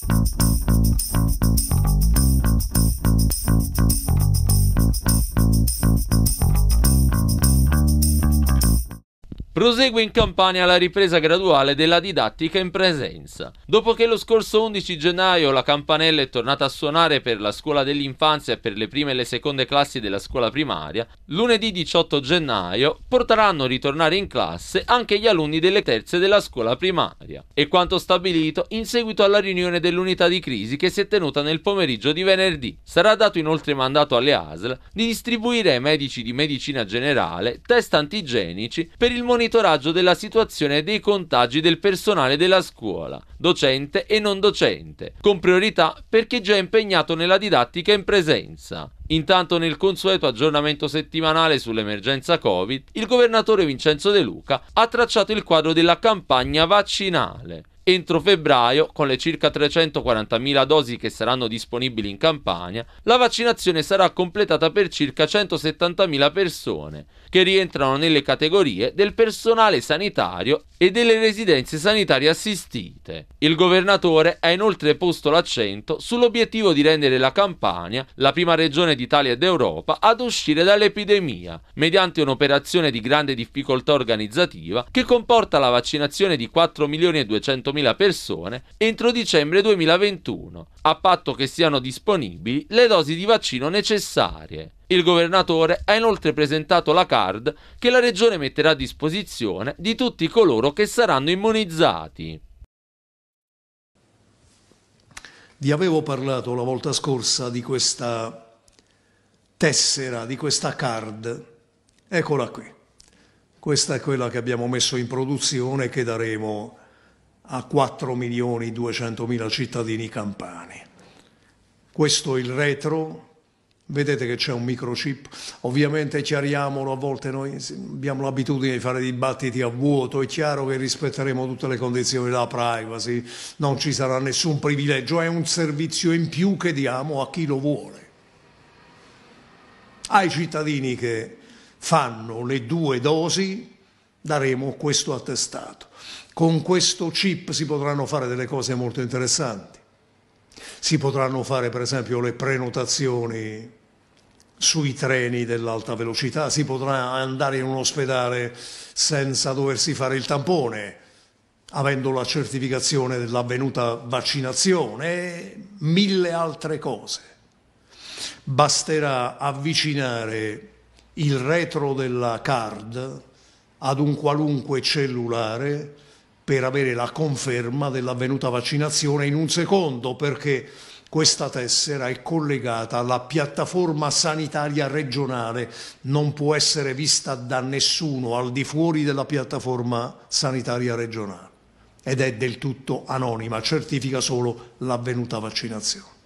Thank you. Prosegue in campagna la ripresa graduale della didattica in presenza. Dopo che lo scorso 11 gennaio la campanella è tornata a suonare per la scuola dell'infanzia e per le prime e le seconde classi della scuola primaria, lunedì 18 gennaio porteranno a ritornare in classe anche gli alunni delle terze della scuola primaria. E quanto stabilito in seguito alla riunione dell'unità di crisi che si è tenuta nel pomeriggio di venerdì. Sarà dato inoltre mandato alle ASL di distribuire ai medici di medicina generale test antigenici per il monitoraggio monitoraggio della situazione dei contagi del personale della scuola, docente e non docente, con priorità per chi già è impegnato nella didattica in presenza. Intanto nel consueto aggiornamento settimanale sull'emergenza Covid, il governatore Vincenzo De Luca ha tracciato il quadro della campagna vaccinale entro febbraio, con le circa 340.000 dosi che saranno disponibili in campagna, la vaccinazione sarà completata per circa 170.000 persone, che rientrano nelle categorie del personale sanitario e delle residenze sanitarie assistite. Il governatore ha inoltre posto l'accento sull'obiettivo di rendere la Campania, la prima regione d'Italia e d'Europa ad uscire dall'epidemia, mediante un'operazione di grande difficoltà organizzativa che comporta la vaccinazione di 4.200.000 8.000 persone entro dicembre 2021, a patto che siano disponibili le dosi di vaccino necessarie. Il governatore ha inoltre presentato la card che la regione metterà a disposizione di tutti coloro che saranno immunizzati. Vi avevo parlato la volta scorsa di questa tessera, di questa card. Eccola qui. Questa è quella che abbiamo messo in produzione e che daremo a 4 milioni 200 mila cittadini campani. Questo è il retro, vedete che c'è un microchip, ovviamente chiariamolo, a volte noi abbiamo l'abitudine di fare dibattiti a vuoto, è chiaro che rispetteremo tutte le condizioni della privacy, non ci sarà nessun privilegio, è un servizio in più che diamo a chi lo vuole. Ai cittadini che fanno le due dosi daremo questo attestato. Con questo chip si potranno fare delle cose molto interessanti. Si potranno fare per esempio le prenotazioni sui treni dell'alta velocità, si potrà andare in un ospedale senza doversi fare il tampone, avendo la certificazione dell'avvenuta vaccinazione e mille altre cose. Basterà avvicinare il retro della card ad un qualunque cellulare per avere la conferma dell'avvenuta vaccinazione in un secondo perché questa tessera è collegata alla piattaforma sanitaria regionale, non può essere vista da nessuno al di fuori della piattaforma sanitaria regionale ed è del tutto anonima, certifica solo l'avvenuta vaccinazione.